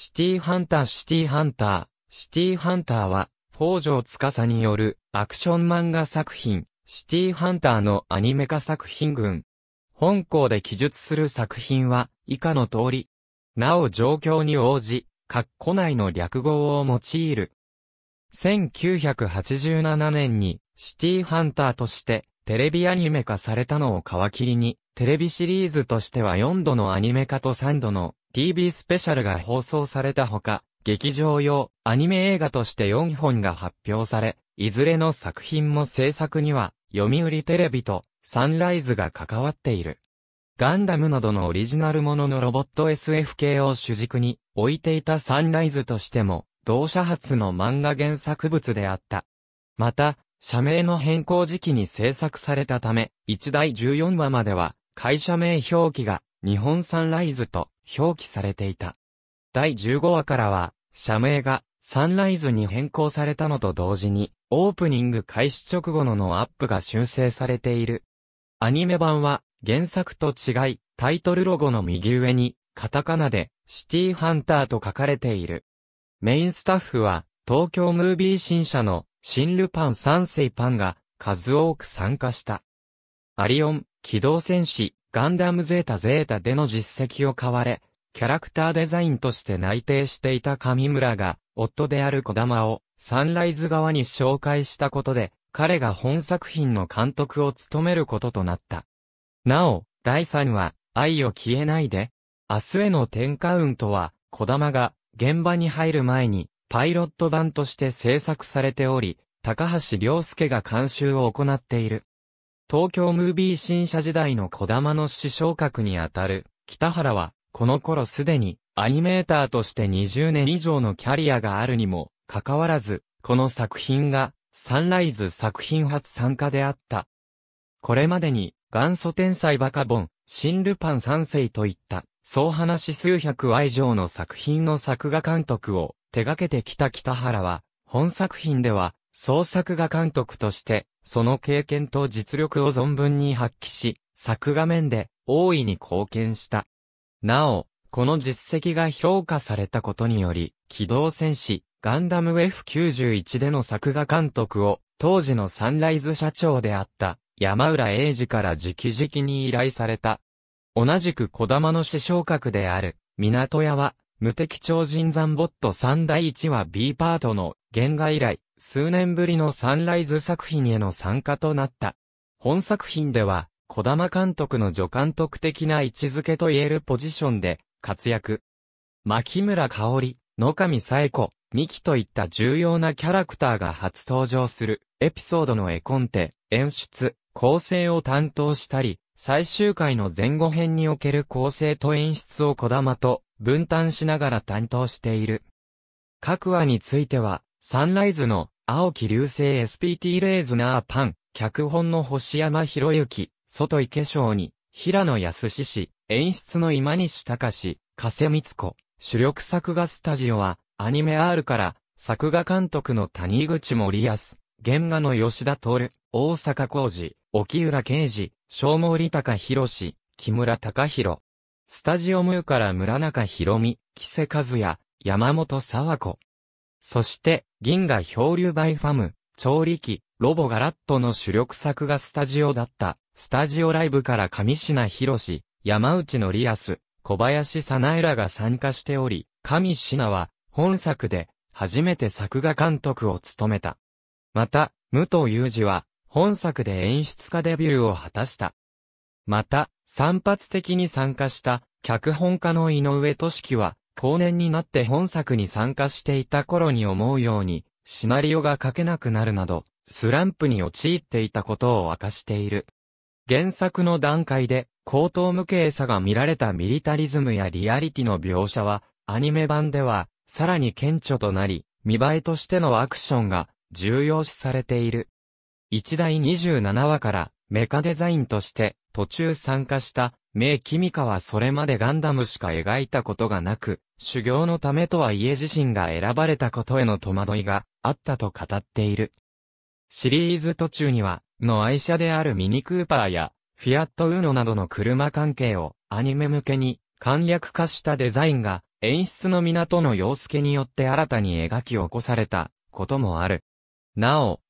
シティハンターシティハンター、シティハンターは、北条司によるアクション漫画作品、シティハンターのアニメ化作品群。本校で記述する作品は、以下の通り。なお状況に応じ、括弧内の略語を用いる。1987年に、シティハンターとして、テレビアニメ化されたのを皮切りに、テレビシリーズとしては4度のアニメ化と3度の TV スペシャルが放送されたほか、劇場用アニメ映画として4本が発表され、いずれの作品も制作には、読売テレビとサンライズが関わっている。ガンダムなどのオリジナルもののロボット SF 系を主軸に置いていたサンライズとしても、同社発の漫画原作物であった。また、社名の変更時期に制作されたため、1第14話までは、会社名表記が日本サンライズと表記されていた。第15話からは、社名がサンライズに変更されたのと同時に、オープニング開始直後ののアップが修正されている。アニメ版は、原作と違い、タイトルロゴの右上に、カタカナで、シティハンターと書かれている。メインスタッフは、東京ムービー新社の、シンルパン三世パンが、数多く参加した。アリオン、機動戦士、ガンダムゼータゼータでの実績を買われ、キャラクターデザインとして内定していた上村が、夫である小玉を、サンライズ側に紹介したことで、彼が本作品の監督を務めることとなった。なお、第3話、愛を消えないで、明日への転換カウントは、小玉が、現場に入る前に、パイロット版として制作されており、高橋良介が監修を行っている。東京ムービー新社時代の小玉の師匠格にあたる、北原は、この頃すでに、アニメーターとして20年以上のキャリアがあるにも、かかわらず、この作品が、サンライズ作品初参加であった。これまでに、元祖天才バカボン、新ルパン三世といった、そう話数百話以上の作品の作画監督を手掛けてきた北原は、本作品では、創作画監督として、その経験と実力を存分に発揮し、作画面で大いに貢献した。なお、この実績が評価されたことにより、機動戦士、ガンダム F91 での作画監督を、当時のサンライズ社長であった、山浦英二から直々に依頼された。同じく小玉の師匠格である、港屋は、無敵超人山ボット3第1話 B パートの原画以来、数年ぶりのサンライズ作品への参加となった。本作品では、小玉監督の助監督的な位置づけと言えるポジションで活躍。牧村香織、野上紗恵子、ミキといった重要なキャラクターが初登場するエピソードの絵コンテ、演出、構成を担当したり、最終回の前後編における構成と演出を小玉と分担しながら担当している。各話については、サンライズの青木流星 SPT レーズナーパン、脚本の星山博之、外池翔に、平野康氏、演出の今西隆、加瀬光子、主力作画スタジオは、アニメ R から、作画監督の谷口森康、原画の吉田徹、大阪浩二、沖浦啓二、小森高博木村隆弘。スタジオムーから村中博美、木瀬和也、山本沢子、そして、銀河漂流バイファム、調理器、ロボガラットの主力作がスタジオだった。スタジオライブから上品博士、山内のリアス、小林さなえらが参加しており、上品は本作で初めて作画監督を務めた。また、武藤雄二は本作で演出家デビューを果たした。また、散発的に参加した脚本家の井上俊樹は後年になって本作に参加していた頃に思うように、シナリオが書けなくなるなど、スランプに陥っていたことを明かしている。原作の段階で、高等無形さが見られたミリタリズムやリアリティの描写は、アニメ版では、さらに顕著となり、見栄えとしてのアクションが、重要視されている。1大27話から、メカデザインとして、途中参加した、名君香はそれまでガンダムしか描いたことがなく、修行のためとはいえ自身が選ばれたことへの戸惑いがあったと語っている。シリーズ途中には、の愛車であるミニクーパーや、フィアットウーノなどの車関係をアニメ向けに簡略化したデザインが演出の港の洋介によって新たに描き起こされたこともある。なお、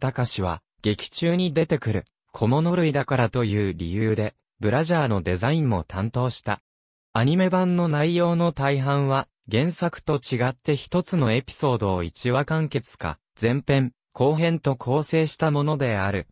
タカ氏は劇中に出てくる小物類だからという理由でブラジャーのデザインも担当した。アニメ版の内容の大半は、原作と違って一つのエピソードを一話完結か、前編、後編と構成したものである。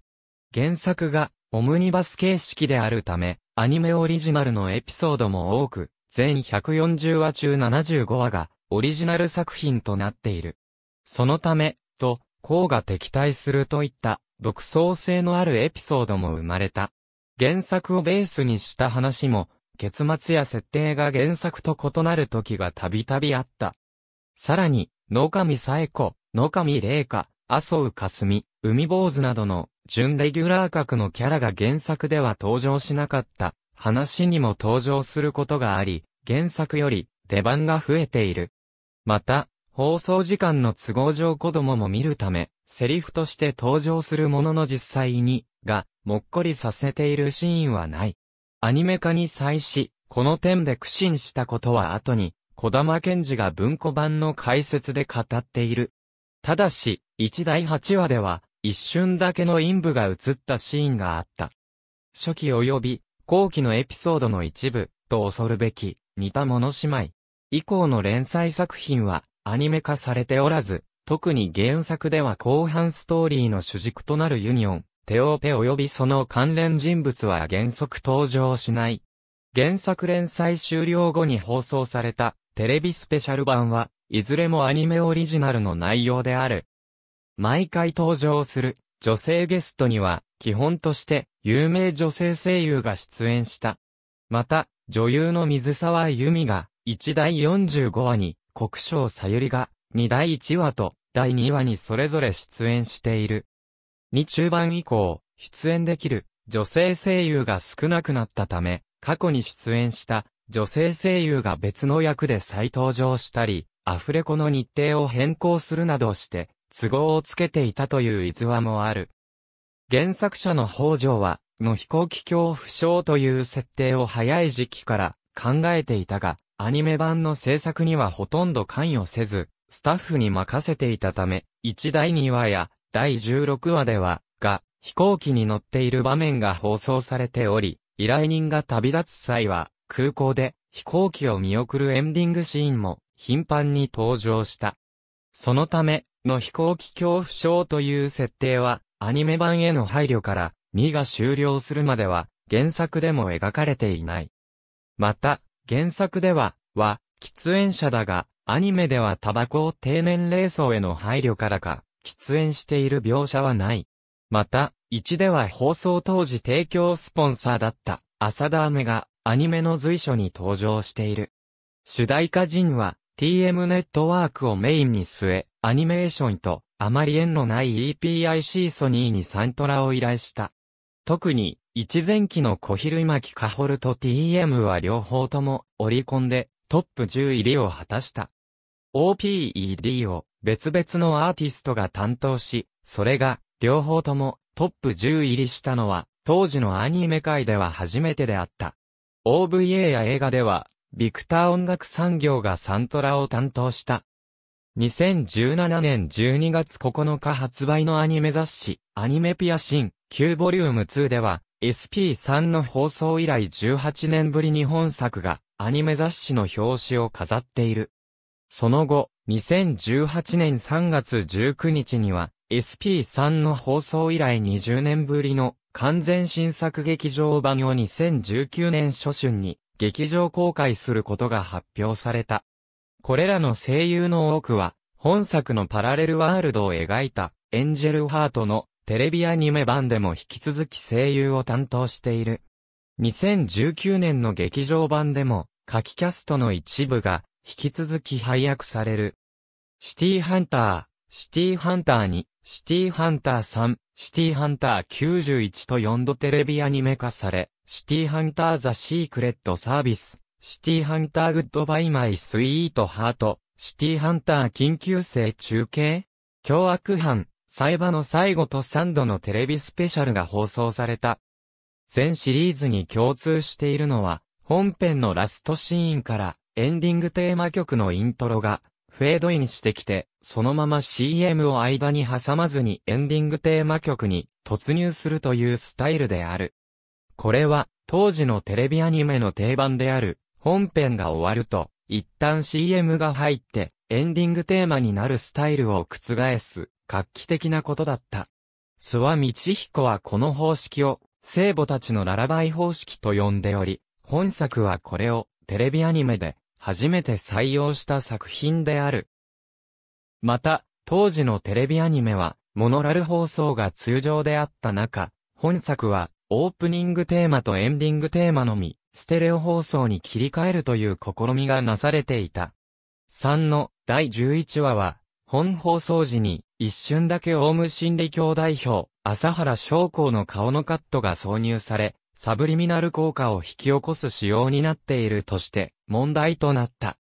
原作がオムニバス形式であるため、アニメオリジナルのエピソードも多く、全140話中75話がオリジナル作品となっている。そのため、と、うが敵対するといった独創性のあるエピソードも生まれた。原作をベースにした話も結末や設定が原作と異なる時がたびたびあった。さらに、野上冴子、野上玲香、麻生かすみ、海坊主などの準レギュラー格のキャラが原作では登場しなかった話にも登場することがあり、原作より出番が増えている。また、放送時間の都合上子供も見るため、セリフとして登場するものの実際に、が、もっこりさせているシーンはない。アニメ化に際し、この点で苦心したことは後に、小玉賢治が文庫版の解説で語っている。ただし、1第8話では、一瞬だけの陰部が映ったシーンがあった。初期及び後期のエピソードの一部と恐るべき似たもの姉妹。以降の連載作品はアニメ化されておらず、特に原作では後半ストーリーの主軸となるユニオン、テオーペ及びその関連人物は原則登場しない。原作連載終了後に放送されたテレビスペシャル版は、いずれもアニメオリジナルの内容である。毎回登場する女性ゲストには、基本として有名女性声優が出演した。また、女優の水沢由美が1第45話に、国章さゆりが2第1話と第2話にそれぞれ出演している。に中盤以降、出演できる女性声優が少なくなったため、過去に出演した女性声優が別の役で再登場したり、アフレコの日程を変更するなどして、都合をつけていたという逸話もある。原作者の北条は、の飛行機恐怖症という設定を早い時期から考えていたが、アニメ版の制作にはほとんど関与せず、スタッフに任せていたため、一代に話や第16話では、が、飛行機に乗っている場面が放送されており、依頼人が旅立つ際は、空港で飛行機を見送るエンディングシーンも頻繁に登場した。そのため、の飛行機恐怖症という設定は、アニメ版への配慮から、2が終了するまでは、原作でも描かれていない。また、原作では、は、喫煙者だが、アニメではタバコを低年齢層への配慮からか、喫煙している描写はない。また、1では放送当時提供スポンサーだった浅田飴がアニメの随所に登場している。主題歌陣は TM ネットワークをメインに据え、アニメーションとあまり縁のない EPIC ソニーにサントラを依頼した。特に、一前期の小昼巻カホルと TM は両方とも折り込んでトップ10入りを果たした。OPED を別々のアーティストが担当し、それが、両方とも、トップ10入りしたのは、当時のアニメ界では初めてであった。OVA や映画では、ビクター音楽産業がサントラを担当した。2017年12月9日発売のアニメ雑誌、アニメピアシン、9ボリューム2では、SP3 の放送以来18年ぶりに本作が、アニメ雑誌の表紙を飾っている。その後、2018年3月19日には、SP3 の放送以来20年ぶりの完全新作劇場版を2019年初春に劇場公開することが発表された。これらの声優の多くは、本作のパラレルワールドを描いたエンジェルハートのテレビアニメ版でも引き続き声優を担当している。2019年の劇場版でも、書きキャストの一部が引き続き配役される。シティハンター、シティハンター2、シティハンター3、シティハンター91と4度テレビアニメ化され、シティハンターザ・シークレット・サービス、シティハンター・グッド・バイ・マイ・スイート・ハート、シティハンター緊急性中継凶悪犯、裁判の最後と3度のテレビスペシャルが放送された。全シリーズに共通しているのは、本編のラストシーンから、エンディングテーマ曲のイントロがフェードインしてきて、そのまま CM を間に挟まずにエンディングテーマ曲に突入するというスタイルである。これは当時のテレビアニメの定番である本編が終わると一旦 CM が入ってエンディングテーマになるスタイルを覆す画期的なことだった。諏訪道彦はこの方式を聖母たちのララバイ方式と呼んでおり、本作はこれをテレビアニメで初めて採用した作品である。また、当時のテレビアニメは、モノラル放送が通常であった中、本作は、オープニングテーマとエンディングテーマのみ、ステレオ放送に切り替えるという試みがなされていた。3の第11話は、本放送時に、一瞬だけオウム心理教代表、朝原将校の顔のカットが挿入され、サブリミナル効果を引き起こす仕様になっているとして、問題となった。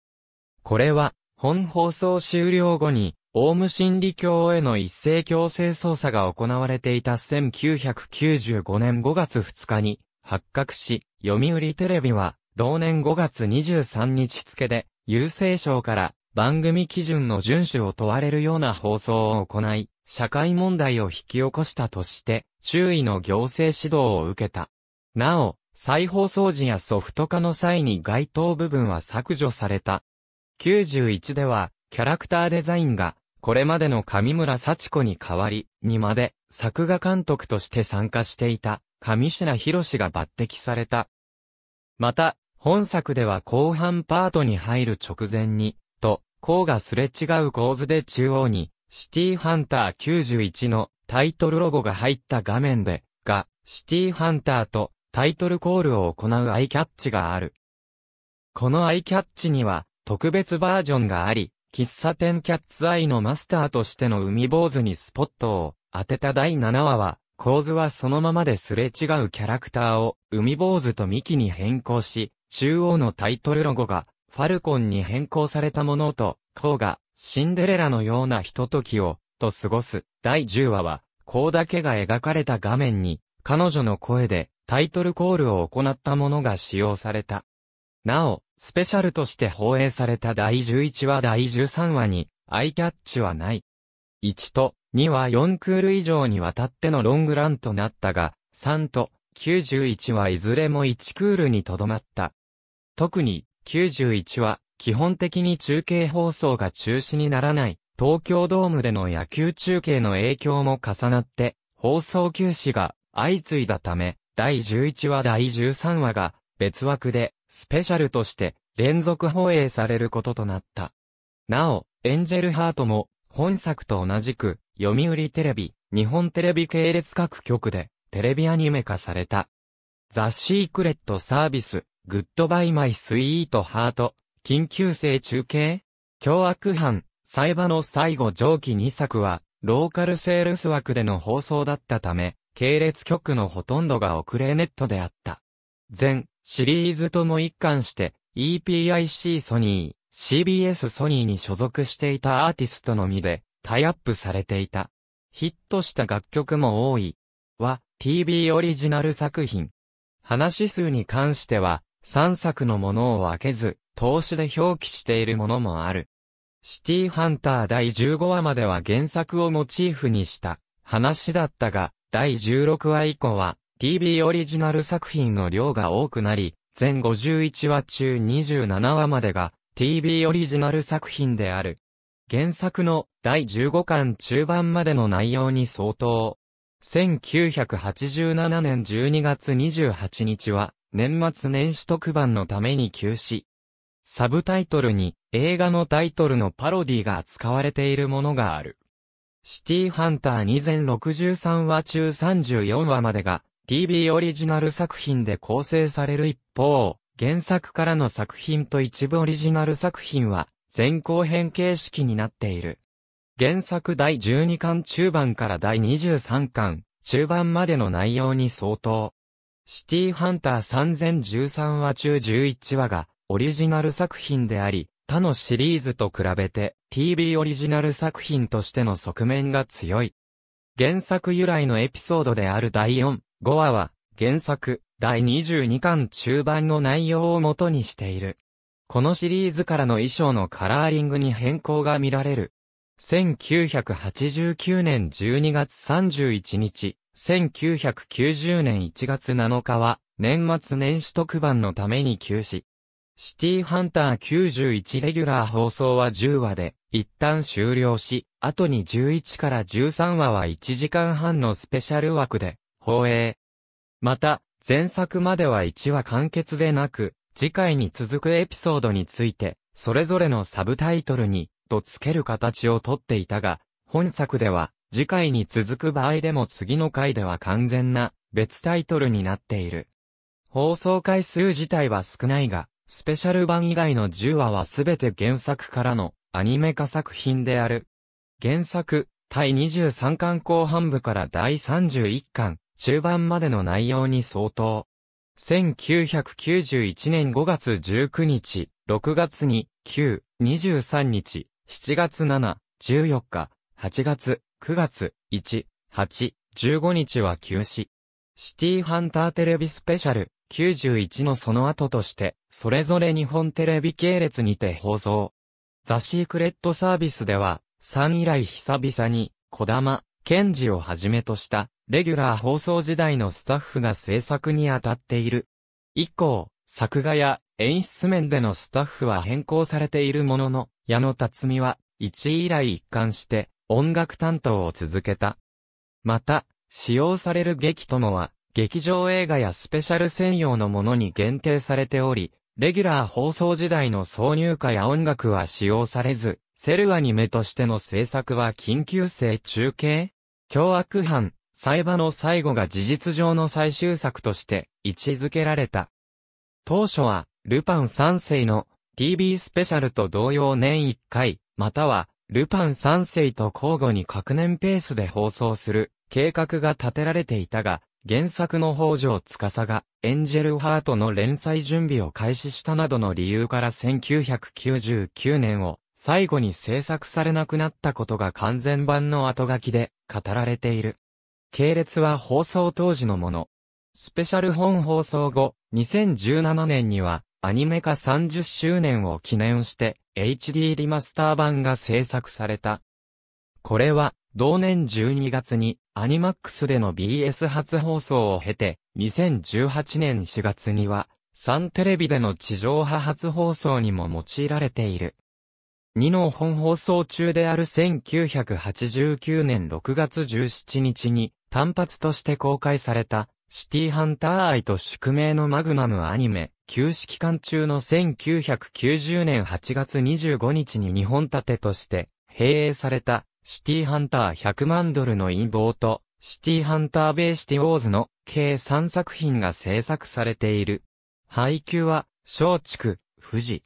これは、本放送終了後に、オウム真理教への一斉強制捜査が行われていた1995年5月2日に発覚し、読売テレビは同年5月23日付で、郵政省から番組基準の遵守を問われるような放送を行い、社会問題を引き起こしたとして、注意の行政指導を受けた。なお、再放送時やソフト化の際に該当部分は削除された。91では、キャラクターデザインが、これまでの上村幸子に代わり、にまで、作画監督として参加していた、上品博が抜擢された。また、本作では後半パートに入る直前に、と、項がすれ違う構図で中央に、シティハンター91のタイトルロゴが入った画面で、が、シティハンターとタイトルコールを行うアイキャッチがある。このアイキャッチには特別バージョンがあり、喫茶店キャッツアイのマスターとしての海坊主にスポットを当てた第7話は、構図はそのままですれ違うキャラクターを海坊主とミキに変更し、中央のタイトルロゴがファルコンに変更されたものと、こうがシンデレラのようなひとときをと過ごす第10話は、こうだけが描かれた画面に彼女の声でタイトルコールを行ったものが使用された。なお、スペシャルとして放映された第11話第13話に、アイキャッチはない。1と2は4クール以上にわたってのロングランとなったが、3と91はいずれも1クールにとどまった。特に91は基本的に中継放送が中止にならない東京ドームでの野球中継の影響も重なって放送休止が相次いだため第11話第13話が別枠でスペシャルとして連続放映されることとなった。なお、エンジェルハートも本作と同じく読売テレビ、日本テレビ系列各局でテレビアニメ化された。ザ・シークレット・サービス、グッドバイ・マイ・スイート・ハート、緊急性中継凶悪犯、裁判の最後上記2作は、ローカルセールス枠での放送だったため、系列曲のほとんどが遅れネットであった。全シリーズとも一貫して EPIC ソニー、CBS ソニーに所属していたアーティストのみでタイアップされていた。ヒットした楽曲も多い。は TV オリジナル作品。話数に関しては3作のものを分けず、投資で表記しているものもある。シティハンター第15話までは原作をモチーフにした話だったが、第16話以降は TV オリジナル作品の量が多くなり、全51話中27話までが TV オリジナル作品である。原作の第15巻中盤までの内容に相当。1987年12月28日は、年末年始特番のために休止。サブタイトルに映画のタイトルのパロディが使われているものがある。シティハンター2063話中34話までが TV オリジナル作品で構成される一方、原作からの作品と一部オリジナル作品は前後編形式になっている。原作第12巻中盤から第23巻中盤までの内容に相当。シティハンター3013話中11話がオリジナル作品であり、他のシリーズと比べて TV オリジナル作品としての側面が強い。原作由来のエピソードである第4、5話は原作第22巻中盤の内容を元にしている。このシリーズからの衣装のカラーリングに変更が見られる。1989年12月31日、1990年1月7日は、年末年始特番のために休止。シティハンター91レギュラー放送は10話で、一旦終了し、後に11から13話は1時間半のスペシャル枠で、放映。また、前作までは1話完結でなく、次回に続くエピソードについて、それぞれのサブタイトルに、とつける形をとっていたが、本作では、次回に続く場合でも次の回では完全な、別タイトルになっている。放送回数自体は少ないが、スペシャル版以外の10話はすべて原作からのアニメ化作品である。原作、第23巻後半部から第31巻、中盤までの内容に相当。1991年5月19日、6月に、9、23日、7月7、14日、8月、9月、1、8、15日は休止。シティハンターテレビスペシャル、91のその後として、それぞれ日本テレビ系列にて放送。ザ・シークレットサービスでは、3以来久々に、小玉、ケンジをはじめとした、レギュラー放送時代のスタッフが制作に当たっている。以降、作画や演出面でのスタッフは変更されているものの、矢野辰巳は、1以来一貫して、音楽担当を続けた。また、使用される劇ともは、劇場映画やスペシャル専用のものに限定されており、レギュラー放送時代の挿入歌や音楽は使用されず、セルアニメとしての制作は緊急性中継凶悪犯、裁判の最後が事実上の最終作として位置づけられた。当初は、ルパン三世の TV スペシャルと同様年一回、または、ルパン三世と交互に各年ペースで放送する計画が立てられていたが、原作の北条司がエンジェルハートの連載準備を開始したなどの理由から1999年を最後に制作されなくなったことが完全版の後書きで語られている。系列は放送当時のもの。スペシャル本放送後、2017年にはアニメ化30周年を記念して HD リマスター版が制作された。これは同年12月にアニマックスでの BS 初放送を経て、2018年4月には、サンテレビでの地上波初放送にも用いられている。2の本放送中である1989年6月17日に単発として公開されたシティハンター愛と宿命のマグナムアニメ、旧式期間中の1990年8月25日に日本立てとして、閉営されたシティハンター100万ドルの陰謀と、シティハンターベイシティオーズの計3作品が制作されている。配給は、松竹、富士。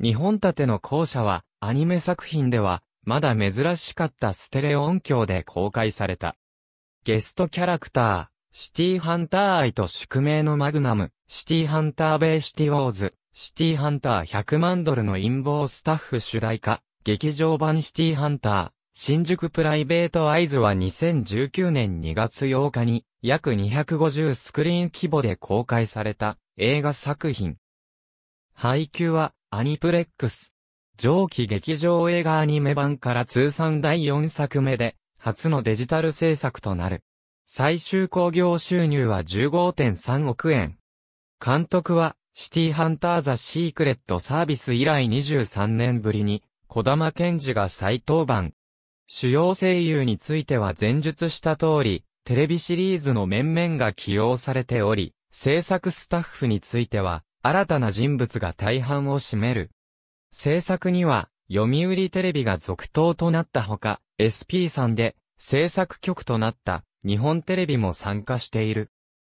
日本立ての校舎は、アニメ作品では、まだ珍しかったステレオ音響で公開された。ゲストキャラクター、シティハンター愛と宿命のマグナム、シティハンターベイシティオーズ、シティハンター100万ドルの陰謀スタッフ主題歌、劇場版シティハンター、新宿プライベートアイズは2019年2月8日に約250スクリーン規模で公開された映画作品。配給はアニプレックス。上記劇場映画アニメ版から通算第4作目で初のデジタル制作となる。最終興行収入は15.3億円。監督はシティハンターザ・シークレットサービス以来23年ぶりに小玉健二が再登板。主要声優については前述した通り、テレビシリーズの面々が起用されており、制作スタッフについては、新たな人物が大半を占める。制作には、読売テレビが続投となったほか、SP さんで、制作局となった、日本テレビも参加している。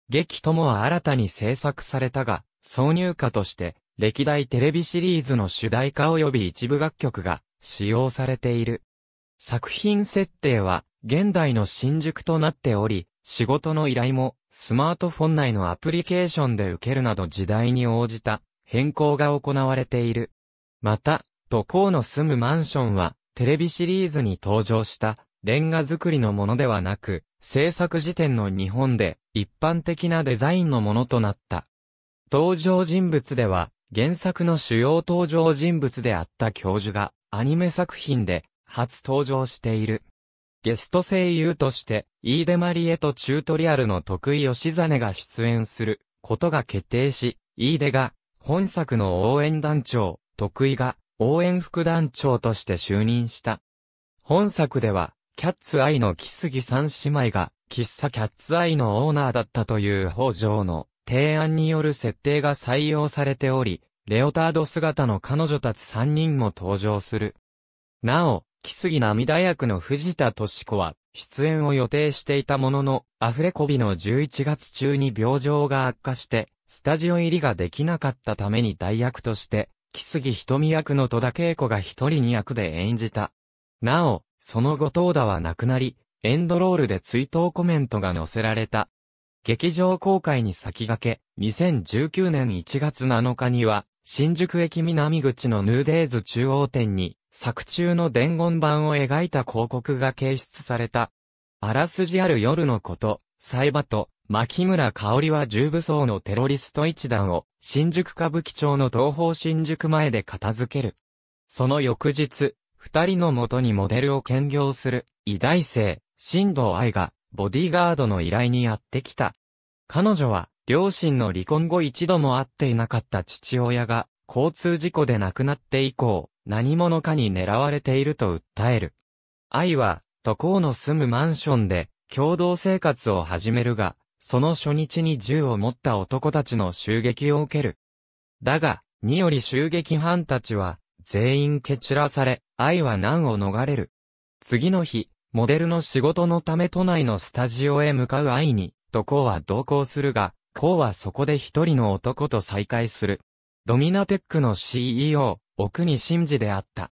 劇ともは新たに制作されたが、挿入歌として、歴代テレビシリーズの主題歌及び一部楽曲が使用されている。作品設定は現代の新宿となっており、仕事の依頼もスマートフォン内のアプリケーションで受けるなど時代に応じた変更が行われている。また、都高の住むマンションはテレビシリーズに登場したレンガ作りのものではなく、制作時点の日本で一般的なデザインのものとなった。登場人物では、原作の主要登場人物であった教授が、アニメ作品で初登場している。ゲスト声優として、飯出マリエとチュートリアルの得意吉真が出演することが決定し、飯出が本作の応援団長、得意が応援副団長として就任した。本作では、キャッツアイのキスギ三姉妹が、喫茶キャッツアイのオーナーだったという北条の提案による設定が採用されており、レオタード姿の彼女たち3人も登場する。なお、木杉涙役の藤田敏子は、出演を予定していたものの、アフレコ日の11月中に病状が悪化して、スタジオ入りができなかったために代役として、木杉瞳役の戸田恵子が一人二役で演じた。なお、その後東田は亡くなり、エンドロールで追悼コメントが載せられた。劇場公開に先駆け、2019年1月7日には、新宿駅南口のヌーデイズ中央店に、作中の伝言版を描いた広告が掲出された。あらすじある夜のこと、サイバと、牧村香織は重武装のテロリスト一団を、新宿歌舞伎町の東方新宿前で片付ける。その翌日、二人の元にモデルを兼業する、偉大生、新藤愛が、ボディーガードの依頼にやってきた。彼女は、両親の離婚後一度も会っていなかった父親が、交通事故で亡くなって以降、何者かに狙われていると訴える。愛は、渡航の住むマンションで、共同生活を始めるが、その初日に銃を持った男たちの襲撃を受ける。だが、により襲撃犯たちは、全員蹴散らされ、愛は難を逃れる。次の日、モデルの仕事のため都内のスタジオへ向かう愛に、都コは同行するが、コはそこで一人の男と再会する。ドミナテックの CEO、奥に真治であった。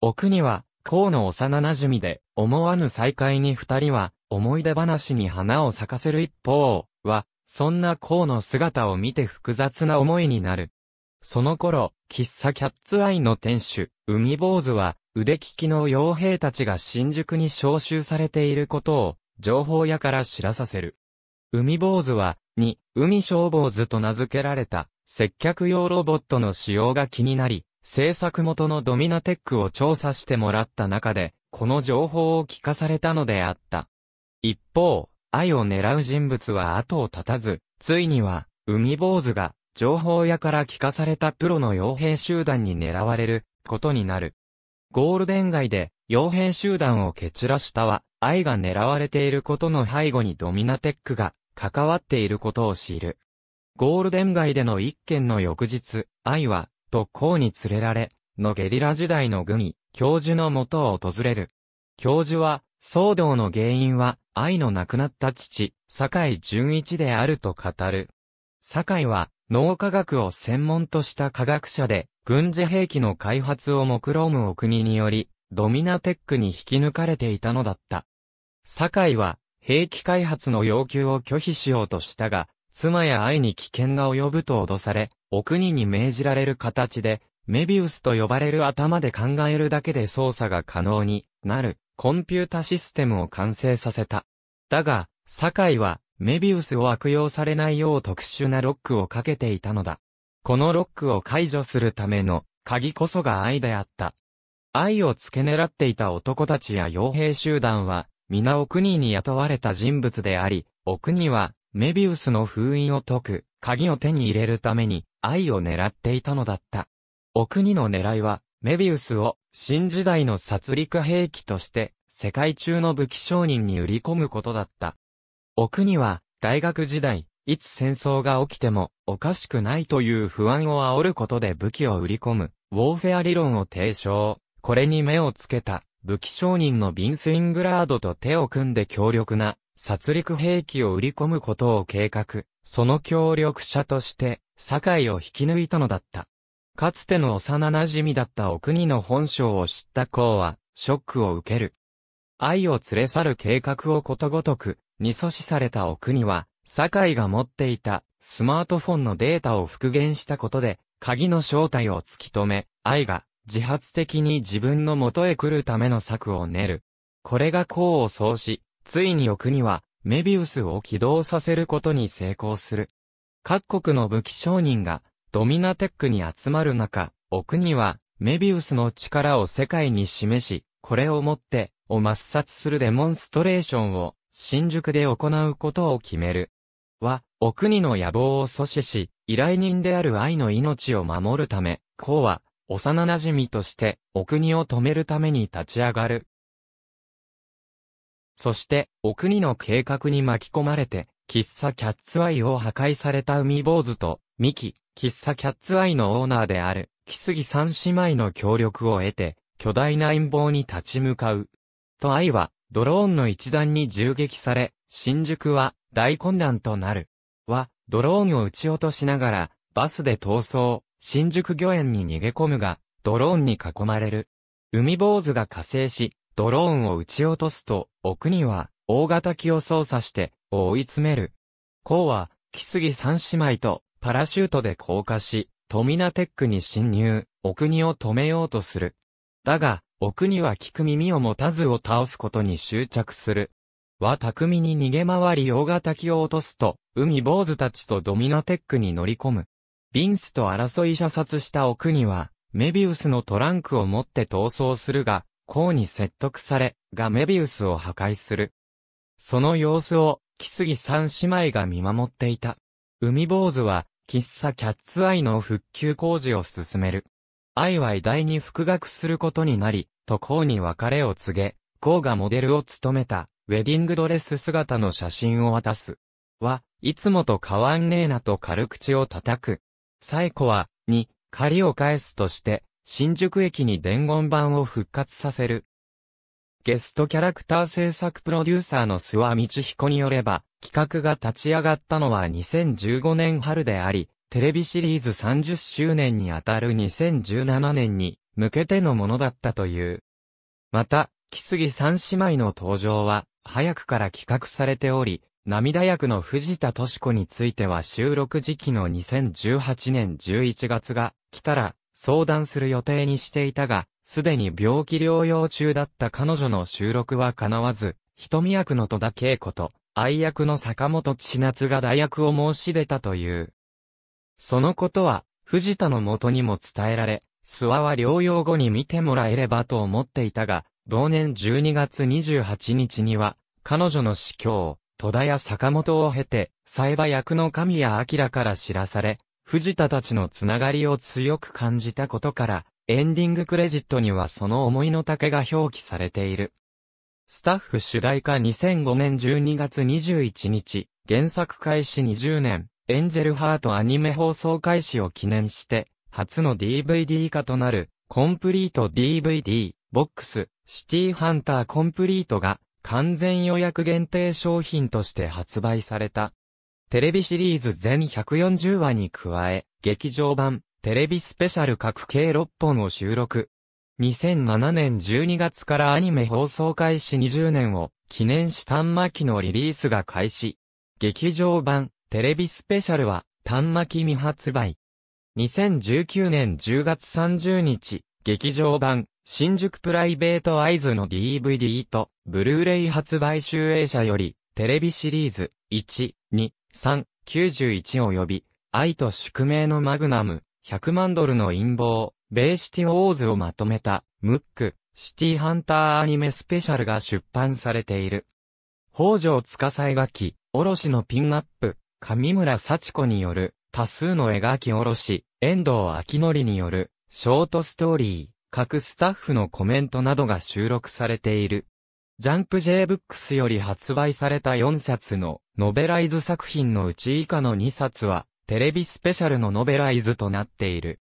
奥には、甲の幼馴染で、思わぬ再会に二人は、思い出話に花を咲かせる一方は、そんな甲の姿を見て複雑な思いになる。その頃、喫茶キャッツアイの店主、海坊主は、腕利きの傭兵たちが新宿に召集されていることを、情報屋から知らさせる。海坊主は、に、海消防図と名付けられた、接客用ロボットの使用が気になり、制作元のドミナテックを調査してもらった中で、この情報を聞かされたのであった。一方、愛を狙う人物は後を絶たず、ついには、海坊主が、情報屋から聞かされたプロの傭兵集団に狙われる、ことになる。ゴールデン街で、傭兵集団を蹴散らしたは、愛が狙われていることの背後にドミナテックが、関わっていることを知る。ゴールデン街での一件の翌日、愛は、と功に連れられ、のゲリラ時代の軍医、教授のもとを訪れる。教授は、騒動の原因は、愛の亡くなった父、坂井純一であると語る。坂井は、脳科学を専門とした科学者で、軍事兵器の開発を目論むお国により、ドミナテックに引き抜かれていたのだった。坂井は、兵器開発の要求を拒否しようとしたが、妻や愛に危険が及ぶと脅され、お国に命じられる形で、メビウスと呼ばれる頭で考えるだけで操作が可能になる、コンピュータシステムを完成させた。だが、堺は、メビウスを悪用されないよう特殊なロックをかけていたのだ。このロックを解除するための鍵こそが愛であった。愛を付け狙っていた男たちや傭兵集団は、皆お国に雇われた人物であり、お国はメビウスの封印を解く、鍵を手に入れるために、愛を狙っていたのだった。お国の狙いは、メビウスを、新時代の殺戮兵器として、世界中の武器商人に売り込むことだった。お国は、大学時代、いつ戦争が起きても、おかしくないという不安を煽ることで武器を売り込む、ウォーフェア理論を提唱。これに目をつけた、武器商人のビンスイングラードと手を組んで強力な殺戮兵器を売り込むことを計画、その協力者として、堺を引き抜いたのだった。かつての幼馴染だったお国の本性を知った公は、ショックを受ける。愛を連れ去る計画をことごとく、に阻止されたお国は、堺が持っていたスマートフォンのデータを復元したことで、鍵の正体を突き止め、愛が自発的に自分の元へ来るための策を練る。これが功を奏し、ついに奥には、メビウスを起動させることに成功する。各国の武器商人が、ドミナテックに集まる中、奥には、メビウスの力を世界に示し、これをもって、を抹殺するデモンストレーションを、新宿で行うことを決める。は、お国の野望を阻止し、依頼人である愛の命を守るため、うは、幼馴染として、お国を止めるために立ち上がる。そして、お国の計画に巻き込まれて、喫茶キャッツアイを破壊された海坊主と、ミキ、喫茶キャッツアイのオーナーである、木杉三姉妹の協力を得て、巨大な陰謀に立ち向かう。と愛は、ドローンの一団に銃撃され、新宿は、大混乱となる。は、ドローンを撃ち落としながら、バスで逃走、新宿御苑に逃げ込むが、ドローンに囲まれる。海坊主が加勢し、ドローンを撃ち落とすと、奥には、大型機を操作して、追い詰める。こうは、木杉三姉妹と、パラシュートで降下し、トミナテックに侵入、奥にを止めようとする。だが、奥には聞く耳を持たずを倒すことに執着する。は巧みに逃げ回り大型機を落とすと、海坊主たちとドミナテックに乗り込む。ビンスと争い射殺した奥には、メビウスのトランクを持って逃走するが、功に説得され、がメビウスを破壊する。その様子を、キスギ三姉妹が見守っていた。海坊主は、喫茶キャッツアイの復旧工事を進める。アイは偉大に復学することになり、とコに別れを告げ、コがモデルを務めた、ウェディングドレス姿の写真を渡す。は、いつもと変わんねえなと軽口を叩く。サイコは、に、借りを返すとして、新宿駅に伝言版を復活させる。ゲストキャラクター制作プロデューサーの諏訪道彦によれば、企画が立ち上がったのは2015年春であり、テレビシリーズ30周年にあたる2017年に向けてのものだったという。また、木杉三姉妹の登場は、早くから企画されており、涙役の藤田敏子については収録時期の2018年11月が来たら相談する予定にしていたが、すでに病気療養中だった彼女の収録は叶わず、瞳役の戸田恵子と、愛役の坂本千夏が代役を申し出たという。そのことは、藤田の元にも伝えられ、諏訪は療養後に見てもらえればと思っていたが、同年12月28日には、彼女の死去を、戸田や坂本を経て、裁判役の神谷明から知らされ、藤田たちのつながりを強く感じたことから、エンディングクレジットにはその思いの丈が表記されている。スタッフ主題歌2005年12月21日、原作開始20年、エンジェルハートアニメ放送開始を記念して、初の DVD 化となる、コンプリート DVD、ボックス、シティハンターコンプリートが、完全予約限定商品として発売された。テレビシリーズ全140話に加え、劇場版、テレビスペシャル各計6本を収録。2007年12月からアニメ放送開始20年を記念し端末機のリリースが開始。劇場版、テレビスペシャルは端末機未発売。2019年10月30日、劇場版、新宿プライベートアイズの DVD と、ブルーレイ発売集英社より、テレビシリーズ、1、2、3、91及び、愛と宿命のマグナム、100万ドルの陰謀、ベイシティオーズをまとめた、ムック、シティハンターアニメスペシャルが出版されている。北条司絵おろ卸のピンアップ、上村幸子による、多数の絵おろ卸、遠藤明則による、ショートストーリー、各スタッフのコメントなどが収録されている。ジャンプ J ブックスより発売された4冊のノベライズ作品のうち以下の2冊はテレビスペシャルのノベライズとなっている。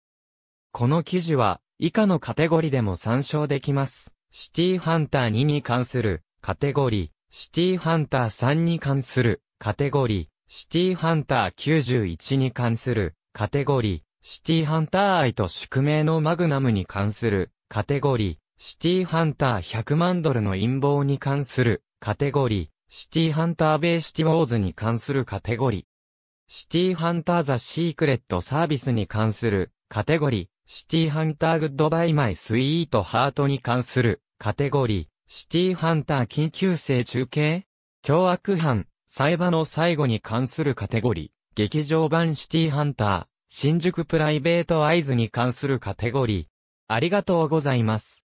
この記事は以下のカテゴリでも参照できます。シティハンター2に関するカテゴリー、シティハンター3に関するカテゴリー、シティハンター91に関するカテゴリー、シティハンター愛と宿命のマグナムに関するカテゴリー、シティハンター100万ドルの陰謀に関するカテゴリー、シティハンターベイシティウォーズに関するカテゴリー、シティハンターザシークレットサービスに関するカテゴリー、シティハンターグッドバイマイスイートハートに関するカテゴリー、シティハンター緊急性中継凶悪犯、裁判の最後に関するカテゴリー、劇場版シティハンター、新宿プライベートアイズに関するカテゴリー。ありがとうございます。